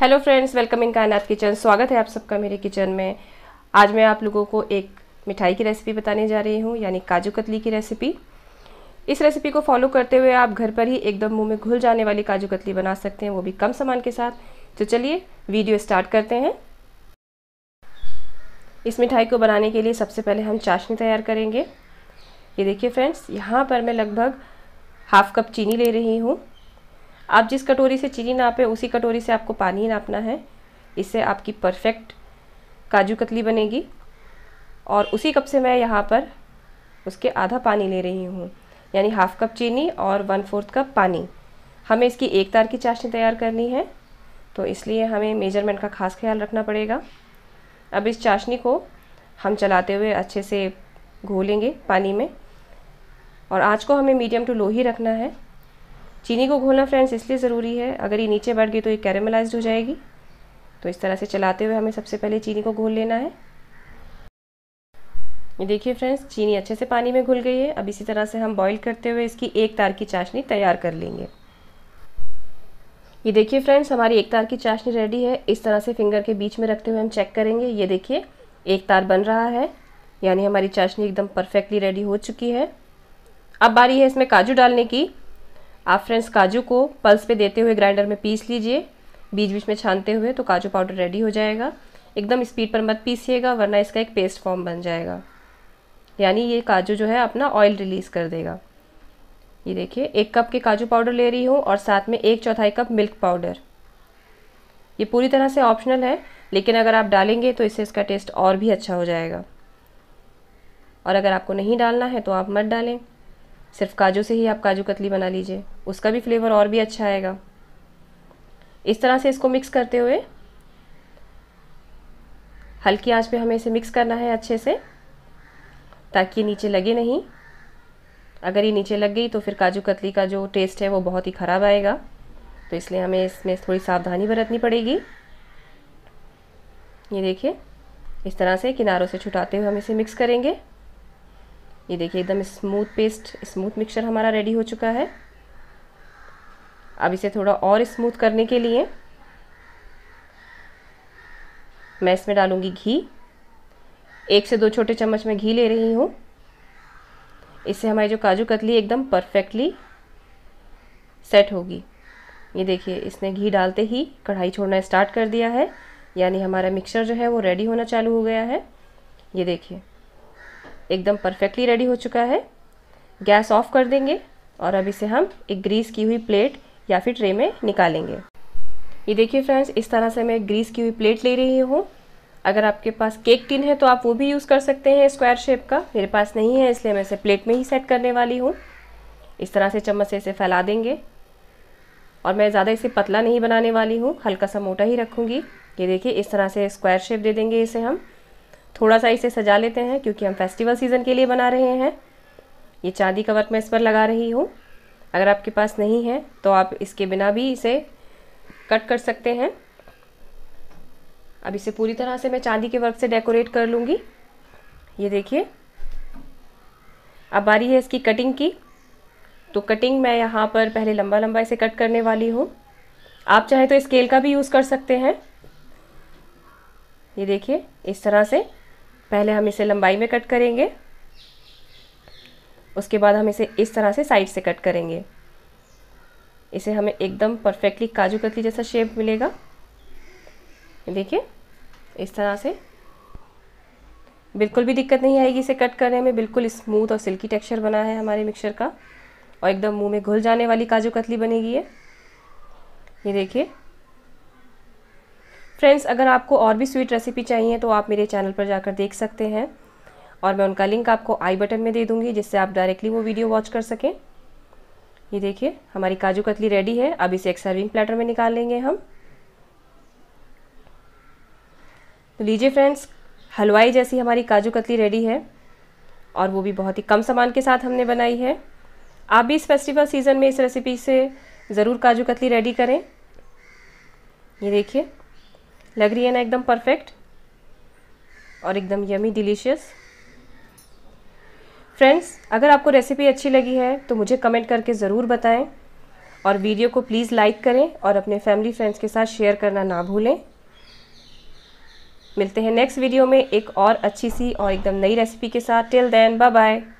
hello friends welcome in कायनात kitchen स्वागत है आप सबका मेरे किचन में आज मैं आप लोगों को एक मिठाई की रेसिपी बताने जा रही हूँ यानी काजू कतली की रेसिपी इस रेसिपी को फॉलो करते हुए आप घर पर ही एकदम मुंह में घुल जाने वाली काजू कतली बना सकते हैं वो भी कम सामान के साथ तो चलिए वीडियो स्टार्ट करते हैं इस मिठाई को बनाने के लिए सबसे पहले हम चाशनी तैयार करेंगे ये देखिए फ्रेंड्स यहाँ पर मैं लगभग हाफ कप चीनी ले रही हूँ आप जिस कटोरी से चीनी नापें उसी कटोरी से आपको पानी नापना है इससे आपकी परफेक्ट काजू कतली बनेगी और उसी कप से मैं यहाँ पर उसके आधा पानी ले रही हूँ यानी हाफ कप चीनी और वन फोर्थ कप पानी हमें इसकी एक तार की चाशनी तैयार करनी है तो इसलिए हमें मेजरमेंट का खास ख्याल रखना पड़ेगा अब इस चाशनी को हम चलाते हुए अच्छे से घोलेंगे पानी में और आँच को हमें मीडियम टू लो ही रखना है चीनी को घोलना फ्रेंड्स इसलिए ज़रूरी है अगर ये नीचे बैठ गई तो ये कैरेमलाइज हो जाएगी तो इस तरह से चलाते हुए हमें सबसे पहले चीनी को घोल लेना है ये देखिए फ्रेंड्स चीनी अच्छे से पानी में घुल गई है अब इसी तरह से हम बॉईल करते हुए इसकी एक तार की चाशनी तैयार कर लेंगे ये देखिए फ्रेंड्स हमारी एक तार की चाशनी रेडी है इस तरह से फिंगर के बीच में रखते हुए हम चेक करेंगे ये देखिए एक तार बन रहा है यानी हमारी चाशनी एकदम परफेक्टली रेडी हो चुकी है अब बारी है इसमें काजू डालने की आप फ्रेंड्स काजू को पल्स पे देते हुए ग्राइंडर में पीस लीजिए बीच बीच में छानते हुए तो काजू पाउडर रेडी हो जाएगा एकदम स्पीड पर मत पीसीएगा वरना इसका एक पेस्ट फॉर्म बन जाएगा यानी ये काजू जो है अपना ऑयल रिलीज़ कर देगा ये देखिए एक कप के काजू पाउडर ले रही हूँ और साथ में एक चौथाई कप मिल्क पाउडर ये पूरी तरह से ऑप्शनल है लेकिन अगर आप डालेंगे तो इससे इसका टेस्ट और भी अच्छा हो जाएगा और अगर आपको नहीं डालना है तो आप मत डालें सिर्फ काजू से ही आप काजू कतली बना लीजिए उसका भी फ्लेवर और भी अच्छा आएगा इस तरह से इसको मिक्स करते हुए हल्की आंच पे हमें इसे मिक्स करना है अच्छे से ताकि ये नीचे लगे नहीं अगर ये नीचे लग गई तो फिर काजू कतली का जो टेस्ट है वो बहुत ही ख़राब आएगा तो इसलिए हमें इसमें थोड़ी सावधानी बरतनी पड़ेगी ये देखिए इस तरह से किनारों से छुटाते हुए हम इसे मिक्स करेंगे ये देखिए एकदम स्मूथ पेस्ट स्मूथ मिक्सचर हमारा रेडी हो चुका है अब इसे थोड़ा और स्मूथ करने के लिए मैं इसमें डालूँगी घी एक से दो छोटे चम्मच में घी ले रही हूँ इससे हमारी जो काजू कतली एकदम परफेक्टली सेट होगी ये देखिए इसने घी डालते ही कढ़ाई छोड़ना स्टार्ट कर दिया है यानी हमारा मिक्सचर जो है वो रेडी होना चालू हो गया है ये देखिए एकदम परफेक्टली रेडी हो चुका है गैस ऑफ कर देंगे और अब इसे हम एक ग्रीस की हुई प्लेट या फिर ट्रे में निकालेंगे ये देखिए फ्रेंड्स इस तरह से मैं ग्रीस की हुई प्लेट ले रही हूँ अगर आपके पास केक टिन है तो आप वो भी यूज़ कर सकते हैं स्क्वायर शेप का मेरे पास नहीं है इसलिए मैं इसे प्लेट में ही सेट करने वाली हूँ इस तरह से चम्मच से इसे फैला देंगे और मैं ज़्यादा इसे पतला नहीं बनाने वाली हूँ हल्का सा मोटा ही रखूँगी ये देखिए इस तरह से स्क्वायर शेप दे देंगे इसे हम थोड़ा सा इसे सजा लेते हैं क्योंकि हम फेस्टिवल सीज़न के लिए बना रहे हैं ये चांदी का वर्क मैं इस पर लगा रही हूँ अगर आपके पास नहीं है तो आप इसके बिना भी इसे कट कर सकते हैं अब इसे पूरी तरह से मैं चांदी के वर्क से डेकोरेट कर लूँगी ये देखिए अब आ रही है इसकी कटिंग की तो कटिंग मैं यहाँ पर पहले लंबा लंबा इसे कट करने वाली हूँ आप चाहें तो स्केल का भी यूज़ कर सकते हैं ये देखिए इस तरह से पहले हम इसे लंबाई में कट करेंगे उसके बाद हम इसे इस तरह से साइड से कट करेंगे इसे हमें एकदम परफेक्टली काजू कतली जैसा शेप मिलेगा देखिए इस तरह से बिल्कुल भी दिक्कत नहीं आएगी इसे कट करने में बिल्कुल स्मूथ और सिल्की टेक्सचर बना है हमारे मिक्सर का और एकदम मुंह में घुल जाने वाली काजू कतली बनेगी ये देखिए फ्रेंड्स अगर आपको और भी स्वीट रेसिपी चाहिए तो आप मेरे चैनल पर जाकर देख सकते हैं और मैं उनका लिंक आपको आई बटन में दे दूंगी जिससे आप डायरेक्टली वो वीडियो वॉच कर सकें ये देखिए हमारी काजू कतली रेडी है अब इसे एक सर्विंग प्लेटर में निकाल लेंगे हम तो लीजिए फ्रेंड्स हलवाई जैसी हमारी काजू कतली रेडी है और वो भी बहुत ही कम सामान के साथ हमने बनाई है आप भी इस फेस्टिवल सीज़न में इस रेसिपी से ज़रूर काजू कतली रेडी करें ये देखिए लग रही है ना एकदम परफेक्ट और एकदम यमी डिलीशियस फ्रेंड्स अगर आपको रेसिपी अच्छी लगी है तो मुझे कमेंट करके ज़रूर बताएं और वीडियो को प्लीज़ लाइक करें और अपने फैमिली फ्रेंड्स के साथ शेयर करना ना भूलें मिलते हैं नेक्स्ट वीडियो में एक और अच्छी सी और एकदम नई रेसिपी के साथ टिल देन बाय बाय